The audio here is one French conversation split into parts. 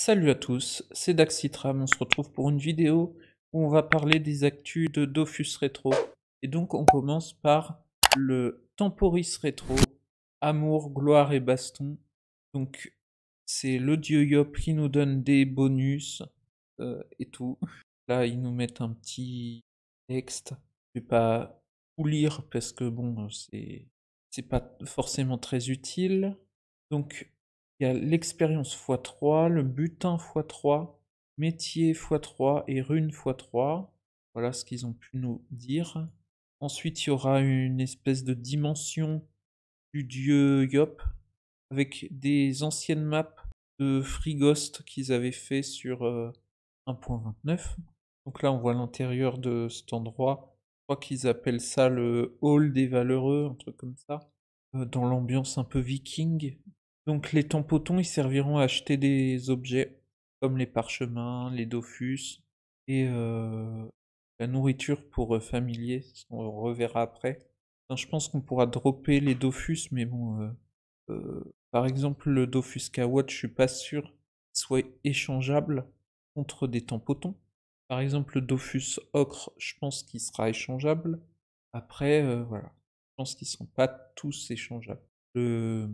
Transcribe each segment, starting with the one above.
Salut à tous, c'est Daxitram, on se retrouve pour une vidéo où on va parler des actus de Dofus Retro. Et donc on commence par le Temporis Retro, Amour, Gloire et Baston. Donc c'est le dieu Yop qui nous donne des bonus euh, et tout. Là ils nous mettent un petit texte, je vais pas tout lire parce que bon euh, c'est pas forcément très utile. Donc il y a l'expérience x3, le butin x3, métier x3 et rune x3. Voilà ce qu'ils ont pu nous dire. Ensuite, il y aura une espèce de dimension du dieu Yop avec des anciennes maps de frigost qu'ils avaient fait sur 1.29. Euh, Donc là, on voit l'intérieur de cet endroit. Je crois qu'ils appellent ça le Hall des Valeureux, un truc comme ça. Euh, dans l'ambiance un peu viking, donc les tampotons, ils serviront à acheter des objets comme les parchemins, les dofus et euh, la nourriture pour euh, familiers, on reverra après. je pense qu'on pourra dropper les dofus, mais bon, euh, par exemple le dofus kawat, je suis pas sûr qu'il soit échangeable contre des tampotons. Par exemple le dofus ocre, je pense qu'il sera échangeable. Après, voilà, je pense qu'ils sont pas tous échangeables. Le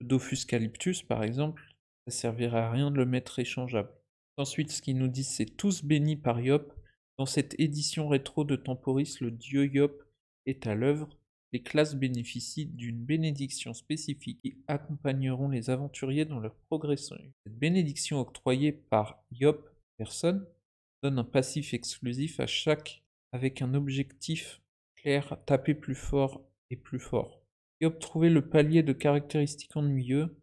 Dophuscalyptus, par exemple, ça servira à rien de le mettre échangeable. Ensuite, ce qu'ils nous disent, c'est tous bénis par Yop. Dans cette édition rétro de Temporis, le dieu Yop est à l'œuvre. Les classes bénéficient d'une bénédiction spécifique et accompagneront les aventuriers dans leur progression. Cette bénédiction octroyée par Yop personne, donne un passif exclusif à chaque avec un objectif clair, taper plus fort et plus fort. Et trouver le palier de caractéristiques ennuyeux,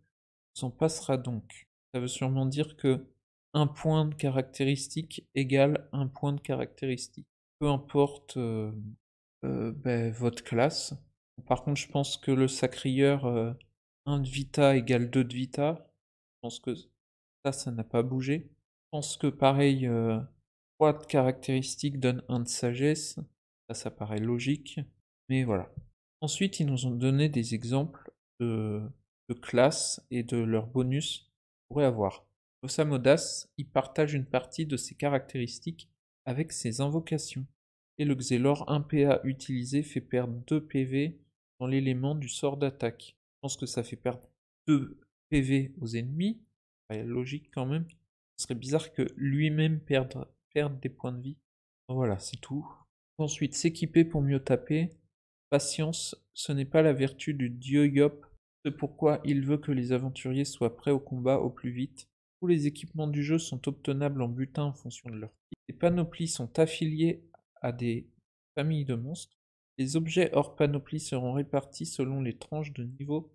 on s'en passera donc. Ça veut sûrement dire que un point de caractéristique égale un point de caractéristique. Peu importe euh, euh, ben, votre classe. Par contre, je pense que le sacrieur euh, 1 de vita égale 2 de vita, je pense que ça, ça n'a pas bougé. Je pense que pareil, 3 euh, de caractéristique donne 1 de sagesse. Ça, ça paraît logique. Mais voilà. Ensuite, ils nous ont donné des exemples de, classes et de leurs bonus qu'on pourrait avoir. Osamodas il partage une partie de ses caractéristiques avec ses invocations, et le Xelor 1PA utilisé fait perdre 2 PV dans l'élément du sort d'attaque. Je pense que ça fait perdre 2 PV aux ennemis, la bah, logique quand même. Ce serait bizarre que lui-même perde des points de vie. Voilà, c'est tout. Ensuite, s'équiper pour mieux taper. Patience, ce n'est pas la vertu du dieu Yop, c'est pourquoi il veut que les aventuriers soient prêts au combat au plus vite. Tous les équipements du jeu sont obtenables en butin en fonction de leur type. Les panoplies sont affiliées à des familles de monstres. Les objets hors panoplie seront répartis selon les tranches de niveau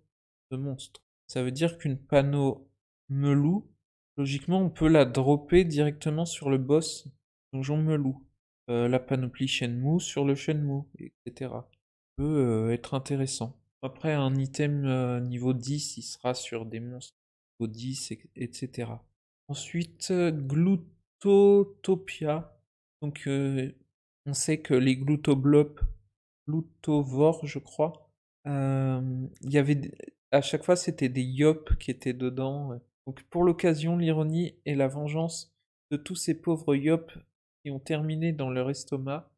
de monstres. Ça veut dire qu'une panneau melou, logiquement, on peut la dropper directement sur le boss donjon melou. Euh, la panoplie Shenmue sur le mou, etc. Euh, être intéressant. Après, un item euh, niveau 10, il sera sur des monstres niveau 10, etc. Ensuite, euh, Glutotopia. Donc, on sait que les Glutoblops, GlutoVore, je crois, il y avait à chaque fois c'était des yop qui étaient dedans. Donc, pour l'occasion, l'ironie et la vengeance de tous ces pauvres yop qui ont terminé dans leur estomac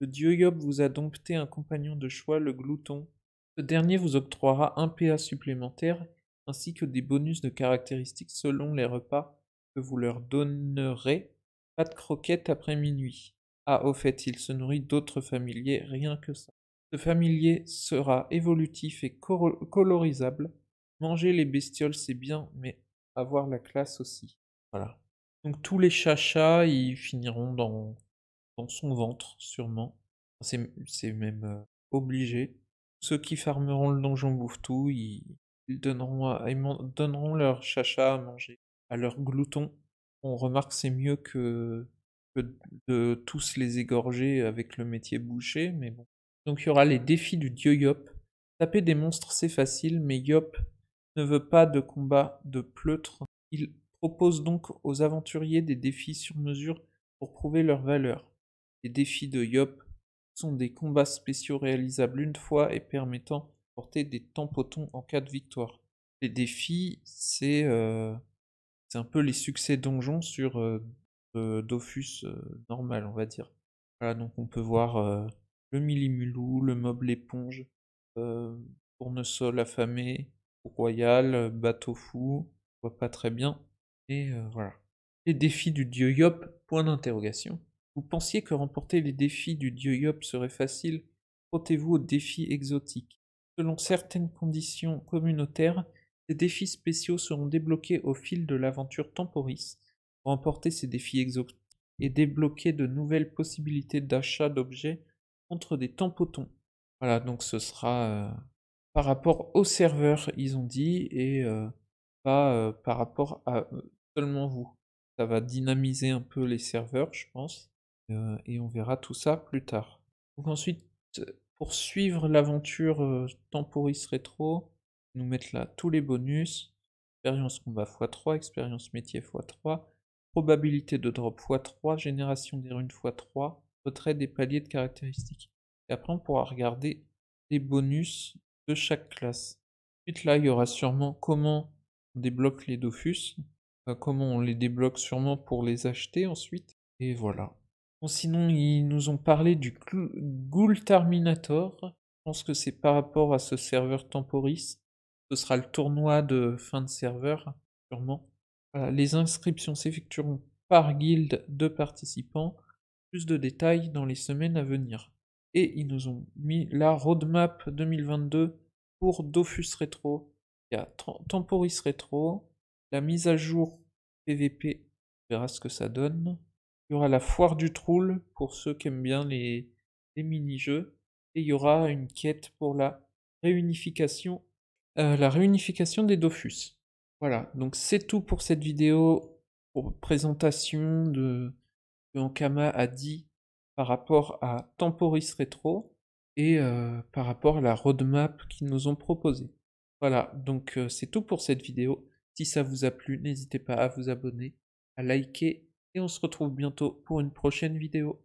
le dieu Yob vous a dompté un compagnon de choix, le glouton. Ce dernier vous octroiera un PA supplémentaire ainsi que des bonus de caractéristiques selon les repas que vous leur donnerez. Pas de croquettes après minuit. Ah, au fait, il se nourrit d'autres familiers, rien que ça. Ce familier sera évolutif et colorisable. Manger les bestioles, c'est bien, mais avoir la classe aussi. Voilà. Donc tous les chachas, ils finiront dans son ventre, sûrement. C'est même obligé. Ceux qui fermeront le donjon bouffetou, tout ils, donneront, donneront leur chacha à manger, à leur glouton. On remarque c'est mieux que, de tous les égorger avec le métier boucher, mais bon. Donc il y aura les défis du dieu Yop. Taper des monstres c'est facile, mais Yop ne veut pas de combat de pleutre. Il propose donc aux aventuriers des défis sur mesure pour prouver leur valeur. Les défis de Yop sont des combats spéciaux réalisables une fois et permettant de porter des tampotons en cas de victoire. Les défis, c'est euh, un peu les succès donjons sur euh, Dofus euh, normal, on va dire. Voilà, donc on peut voir euh, le Millimulou, le Mob Éponge, euh, Tournesol affamé, Royal, Bateau fou, on voit pas très bien. Et voilà. Les défis du dieu Yop, point d'interrogation. Vous pensiez que remporter les défis du dieu Yop serait facile Portez-vous aux défis exotiques. Selon certaines conditions communautaires, ces défis spéciaux seront débloqués au fil de l'aventure temporis. Remporter ces défis exotiques et débloquer de nouvelles possibilités d'achat d'objets contre des Tempotons. Voilà, donc ce sera euh, par rapport aux serveurs ils ont dit, et euh, pas euh, par rapport à seulement vous. Ça va dynamiser un peu les serveurs, je pense. Euh, et on verra tout ça plus tard. ensuite, pour suivre l'aventure euh, Temporis Rétro, nous mettre là tous les bonus, expérience combat x3, expérience métier x3, probabilité de drop x3, génération des runes x3, retrait des paliers de caractéristiques. Et après, on pourra regarder les bonus de chaque classe. Ensuite, là, il y aura sûrement comment on débloque les Dofus, euh, comment on les débloque sûrement pour les acheter ensuite, et voilà sinon, ils nous ont parlé du Ghoul Terminator. Je pense que c'est par rapport à ce serveur Temporis. Ce sera le tournoi de fin de serveur, sûrement. les inscriptions s'effectueront par guilde de participants. Plus de détails dans les semaines à venir. Et ils nous ont mis la roadmap 2022 pour Dofus Retro. Il y a Temporis Retro, la mise à jour PVP, on verra ce que ça donne. Il y aura la foire du troll pour ceux qui aiment bien les, mini-jeux. Et il y aura une quête pour la réunification, euh, la réunification des Dofus. Voilà, donc c'est tout pour cette vidéo, pour présentation de, de Ankama a dit par rapport à Temporis Retro et euh, par rapport à la roadmap qu'ils nous ont proposée. Voilà, donc euh, c'est tout pour cette vidéo. Si ça vous a plu, n'hésitez pas à vous abonner, à liker et on se retrouve bientôt pour une prochaine vidéo.